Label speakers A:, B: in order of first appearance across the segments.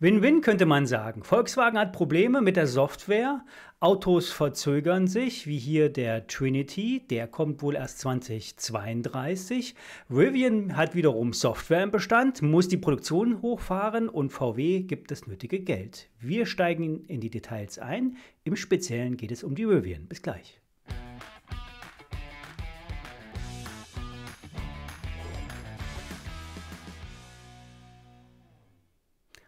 A: Win-win könnte man sagen. Volkswagen hat Probleme mit der Software, Autos verzögern sich, wie hier der Trinity, der kommt wohl erst 2032. Rivian hat wiederum Software im Bestand, muss die Produktion hochfahren und VW gibt das nötige Geld. Wir steigen in die Details ein, im Speziellen geht es um die Rivian. Bis gleich.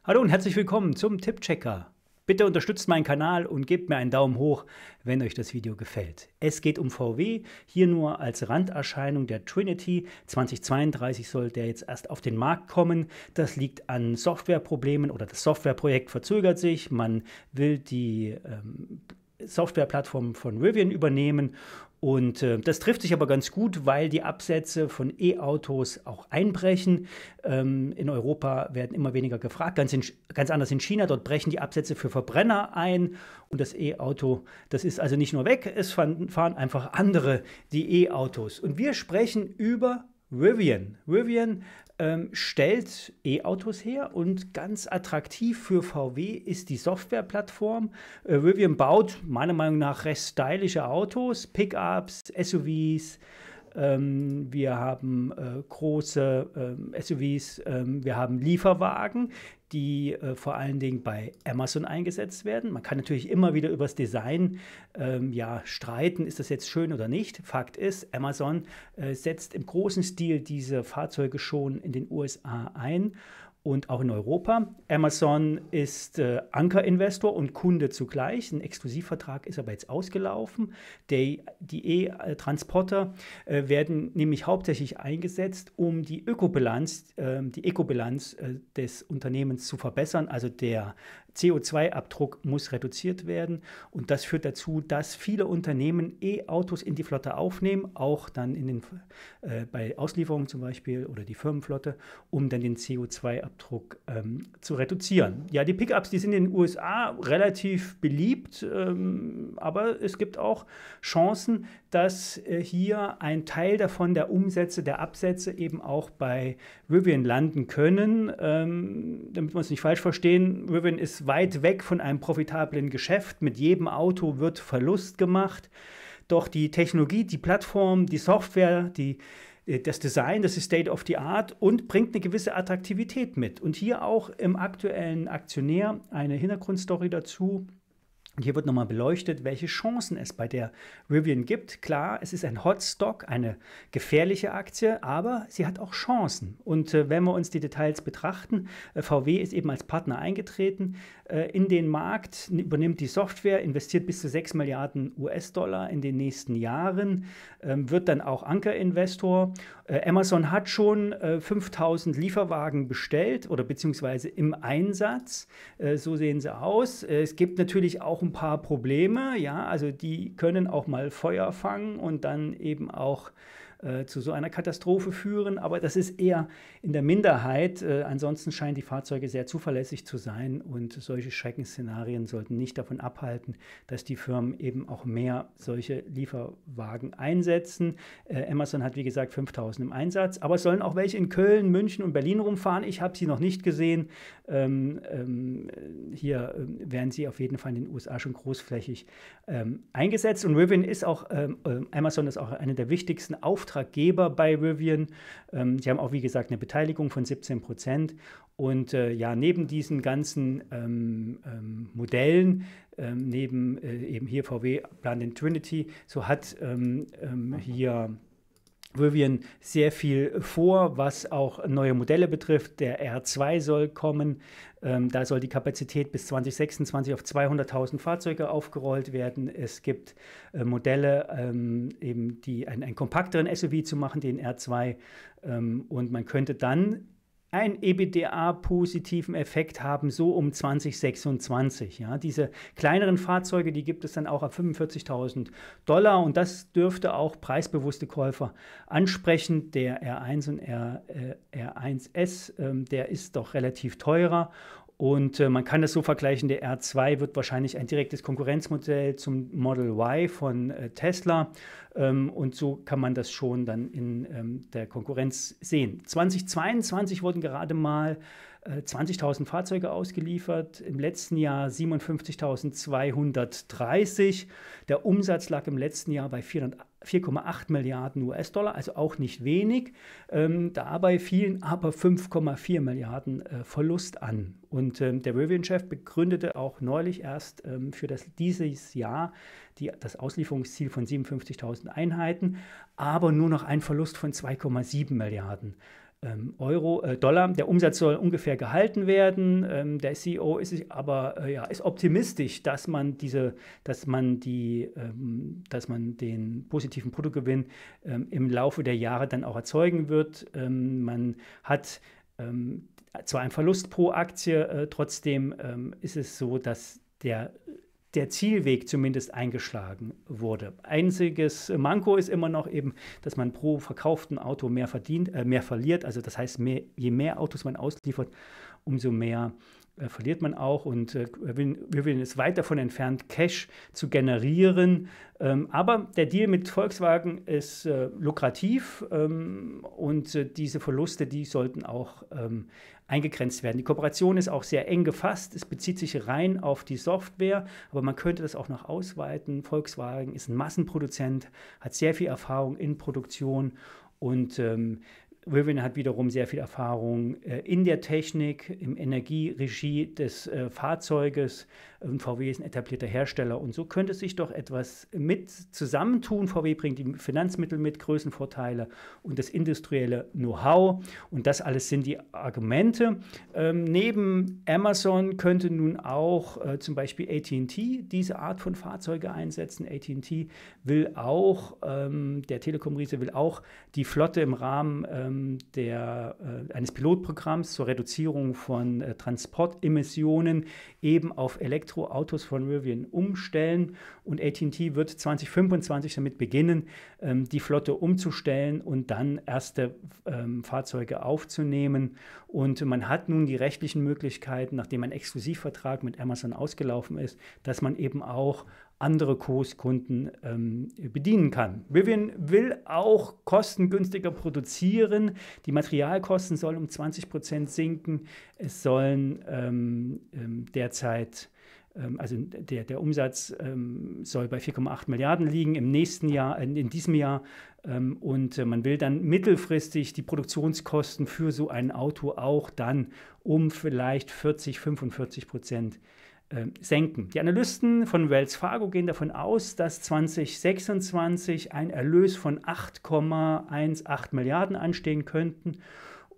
A: Hallo und herzlich willkommen zum Tippchecker. Bitte unterstützt meinen Kanal und gebt mir einen Daumen hoch, wenn euch das Video gefällt. Es geht um VW, hier nur als Randerscheinung der Trinity. 2032 soll der jetzt erst auf den Markt kommen. Das liegt an Softwareproblemen oder das Softwareprojekt verzögert sich. Man will die ähm, Softwareplattform von Rivian übernehmen. Und äh, das trifft sich aber ganz gut, weil die Absätze von E-Autos auch einbrechen. Ähm, in Europa werden immer weniger gefragt. Ganz, in, ganz anders in China, dort brechen die Absätze für Verbrenner ein. Und das E-Auto, das ist also nicht nur weg, es fahren, einfach andere die E-Autos. Und wir sprechen über Rivian. Rivian ähm, stellt E-Autos her und ganz attraktiv für VW ist die Softwareplattform. Äh, Rivian baut meiner Meinung nach recht stylische Autos, Pickups, SUVs, ähm, wir haben äh, große äh, SUVs, äh, wir haben Lieferwagen, die äh, vor allen Dingen bei Amazon eingesetzt werden. Man kann natürlich immer wieder über das Design ähm, ja, streiten, ist das jetzt schön oder nicht. Fakt ist, Amazon äh, setzt im großen Stil diese Fahrzeuge schon in den USA ein und auch in Europa. Amazon ist äh, Ankerinvestor und Kunde zugleich. Ein Exklusivvertrag ist aber jetzt ausgelaufen. Die, die E-Transporter äh, werden nämlich hauptsächlich eingesetzt, um die Ökobilanz, ähm, äh, die Ökobilanz des Unternehmens zu verbessern. Also der CO2-Abdruck muss reduziert werden. Und das führt dazu, dass viele Unternehmen E-Autos in die Flotte aufnehmen, auch dann in den, äh, bei Auslieferungen zum Beispiel oder die Firmenflotte, um dann den CO2-Abdruck Fußabdruck ähm, zu reduzieren. Ja, die Pickups, die sind in den USA relativ beliebt, ähm, aber es gibt auch Chancen, dass äh, hier ein Teil davon der Umsätze, der Absätze eben auch bei Rivian landen können. Ähm, damit wir uns nicht falsch verstehen, Rivian ist weit weg von einem profitablen Geschäft. Mit jedem Auto wird Verlust gemacht. Doch die Technologie, die Plattform, die Software, die äh, das Design, das ist State of the Art und bringt eine gewisse Attraktivität mit. Und hier auch im aktuellen Aktionär eine Hintergrundstory dazu, und Hier wird nochmal beleuchtet, welche Chancen es bei der Rivian gibt. Klar, es ist ein Hotstock, eine gefährliche Aktie, aber sie hat auch Chancen. Und äh, wenn wir uns die Details betrachten, äh, VW ist eben als Partner eingetreten äh, in den Markt, übernimmt die Software, investiert bis zu 6 Milliarden US-Dollar in den nächsten Jahren, ähm, wird dann auch Ankerinvestor äh, Amazon hat schon 5000 äh, Lieferwagen bestellt oder beziehungsweise im Einsatz. Äh, so sehen sie aus. es gibt natürlich auch ein paar Probleme. Ja, also die können auch mal Feuer fangen und dann eben auch äh, zu so einer Katastrophe führen, aber das ist eher in der Minderheit. Äh, ansonsten scheinen die Fahrzeuge sehr zuverlässig zu sein und solche Schreckensszenarien sollten nicht davon abhalten, dass die Firmen eben auch mehr solche Lieferwagen einsetzen. Äh, Amazon hat wie gesagt 5000 im Einsatz, aber es sollen auch welche in Köln, München und Berlin rumfahren. Ich habe sie noch nicht gesehen. Ähm, ähm, hier äh, werden sie auf jeden Fall in den USA schon großflächig ähm, eingesetzt und Rivian ist auch, ähm, äh, Amazon ist auch eine der wichtigsten Aufgaben Auftraggeber bei Rivian. Ähm, sie haben auch, wie gesagt, eine Beteiligung von 17 Prozent. Und äh, ja, neben diesen ganzen ähm, ähm, Modellen, ähm, neben äh, eben hier VW Planet Trinity, so hat ähm, ähm, hier Rivian sehr viel vor, was auch neue Modelle betrifft. Der R2 soll kommen. Ähm, da soll die Kapazität bis 2026 auf 200.000 Fahrzeuge aufgerollt werden. Es gibt äh, Modelle, ähm, eben die einen, kompakteren SUV zu machen, den R2. Ähm, und man könnte dann einen EBDA-positiven Effekt haben, so um 2026. Ja, diese kleineren Fahrzeuge, die gibt es dann auch ab 45.000 Dollar und das dürfte auch preisbewusste Käufer ansprechen. Der R1 und R, äh, R1S, ähm, der ist doch relativ teurer und äh, man kann das so vergleichen, der R2 wird wahrscheinlich ein direktes Konkurrenzmodell zum Model Y von äh, Tesla. Ähm, und so kann man das schon dann in ähm, der Konkurrenz sehen. 2022 wurden gerade mal äh, 20.000 Fahrzeuge ausgeliefert, im letzten Jahr 57.230. Der Umsatz lag im letzten Jahr bei 480. 4,8 Milliarden US-Dollar, also auch nicht wenig. Ähm, dabei fielen aber 5,4 Milliarden äh, Verlust an. Und ähm, der Rivian-Chef begründete auch neulich erst ähm, für das, dieses Jahr die, das Auslieferungsziel von 57.000 Einheiten, aber nur noch einen Verlust von 2,7 Milliarden. Ähm, Euro, äh Dollar. Der Umsatz soll ungefähr gehalten werden. Ähm, der CEO ist aber äh, ja, ist optimistisch, dass man diese, dass man die, ähm, dass man den positiven Bruttogewinn ähm, im Laufe der Jahre dann auch erzeugen wird. Ähm, man hat ähm, zwar einen Verlust pro Aktie, äh, trotzdem ist es so, dass der der Zielweg zumindest eingeschlagen wurde. Einziges Manko ist immer noch eben, dass man pro verkauften Auto mehr verdient, äh, mehr verliert. Also das heißt, mehr, je mehr Autos man ausliefert, umso mehr äh, verliert man auch. Und äh, wir werden es weit davon entfernt, Cash zu generieren. Ähm, aber der Deal mit Volkswagen ist äh, lukrativ ähm, und äh, diese Verluste, die sollten auch ähm, eingegrenzt werden. Die Kooperation ist auch sehr eng gefasst. Es bezieht sich rein auf die Software, aber man könnte das auch noch ausweiten. Volkswagen ist ein Massenproduzent, hat sehr viel Erfahrung in Produktion und ähm, Riven hat wiederum sehr viel Erfahrung äh, in der Technik, im Energieregie des äh, Fahrzeuges. Ähm, VW ist ein etablierter Hersteller und so könnte sich doch etwas mit zusammentun. VW bringt die Finanzmittel mit, Größenvorteile und das industrielle Know-how und das alles sind die Argumente. Ähm, neben Amazon könnte nun auch äh, zum Beispiel ATT diese Art von Fahrzeuge einsetzen. ATT will auch, ähm, der Telekom-Riese will auch die Flotte im Rahmen ähm, ähm, der, äh, eines Pilotprogramms zur Reduzierung von äh, Transportemissionen eben auf Elektroautos von Rivian umstellen. Und ATT wird 2025 damit beginnen, ähm, die Flotte umzustellen und dann erste ähm, Fahrzeuge aufzunehmen. Und man hat nun die rechtlichen Möglichkeiten, nachdem ein Exklusivvertrag mit Amazon ausgelaufen ist, dass man eben auch andere Kurskunden ähm, bedienen kann. Vivian will auch kostengünstiger produzieren. Die Materialkosten sollen um 20 Prozent sinken. Es sollen ähm, ähm derzeit ähm, also der, der Umsatz ähm, soll bei 4,8 Milliarden liegen im nächsten Jahr, in diesem Jahr. Ähm, und äh, man will dann mittelfristig die Produktionskosten für so ein Auto auch dann um vielleicht 40, 45 Prozent ähm, senken. Die Analysten von Wells Fargo gehen davon aus, dass 2026 ein Erlös von 8,18 Milliarden anstehen könnten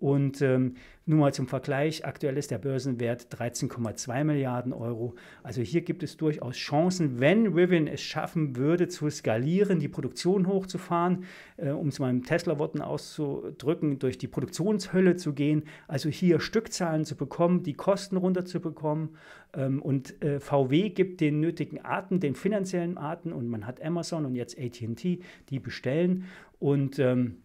A: und ähm, nur mal zum Vergleich, aktuell ist der Börsenwert 13,2 Milliarden Euro. Also hier gibt es durchaus Chancen, wenn Rivian es schaffen würde zu skalieren, die Produktion hochzufahren, äh, um es mal in Tesla-Worten auszudrücken, durch die Produktionshölle zu gehen, also hier Stückzahlen zu bekommen, die Kosten runterzubekommen. Ähm, und äh, VW gibt den nötigen Arten, den finanziellen Arten und man hat Amazon und jetzt ATT, die bestellen. Und ähm,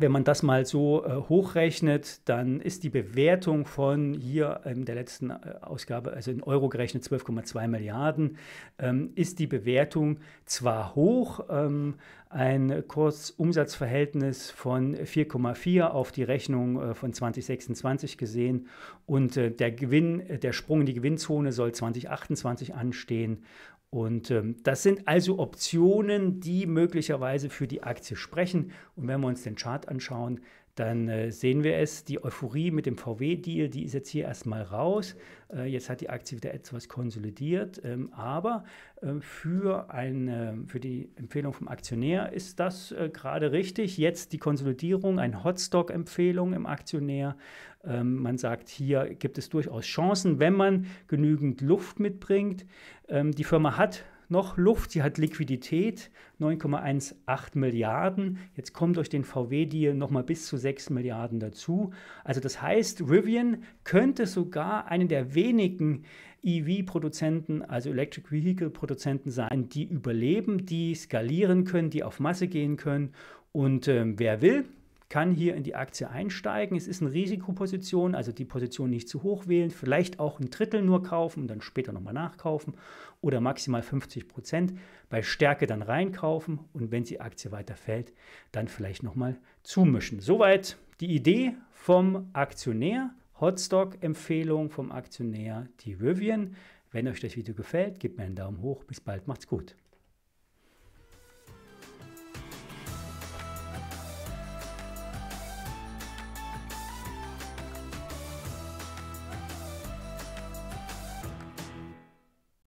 A: wenn man das mal so äh, hochrechnet, dann ist die Bewertung von hier in der letzten äh, Ausgabe, also in Euro gerechnet 12,2 Milliarden, ähm, ist die Bewertung zwar hoch, ähm, ein Kursumsatzverhältnis von 4,4 auf die Rechnung äh, von 2026 gesehen und äh, der Gewinn, äh, der Sprung in die Gewinnzone soll 2028 anstehen. Und ähm, das sind also Optionen, die möglicherweise für die Aktie sprechen. Und wenn wir uns den Chart anschauen, dann äh, sehen wir es, die Euphorie mit dem VW-Deal, die ist jetzt hier erstmal raus. Äh, jetzt hat die Aktie wieder etwas konsolidiert, ähm, aber äh, für, ein, für die Empfehlung vom Aktionär ist das gerade richtig. Jetzt die Konsolidierung, eine Hotstock-Empfehlung im Aktionär. Ähm, man sagt, hier gibt es durchaus Chancen, wenn man genügend Luft mitbringt. Ähm, die Firma hat noch Luft, sie hat Liquidität, 9,18 Milliarden. Jetzt kommt durch den VW-Deal nochmal bis zu 6 Milliarden dazu. Also das heißt, Rivian könnte sogar einen der wenigen EV-Produzenten, also Electric Vehicle-Produzenten sein, die überleben, die skalieren können, die auf Masse gehen können. Und ähm, wer will, kann hier in die Aktie einsteigen. Es ist eine Risikoposition, also die Position nicht zu hoch wählen, vielleicht auch ein Drittel nur kaufen und dann später nochmal nachkaufen oder maximal 50 Prozent. Bei Stärke dann reinkaufen und wenn die Aktie weiter fällt, dann vielleicht nochmal zumischen. Soweit die Idee vom Aktionär. Hotstock-Empfehlung vom Aktionär, die Rivian. Wenn euch das Video gefällt, gebt mir einen Daumen hoch. Bis bald, macht's gut.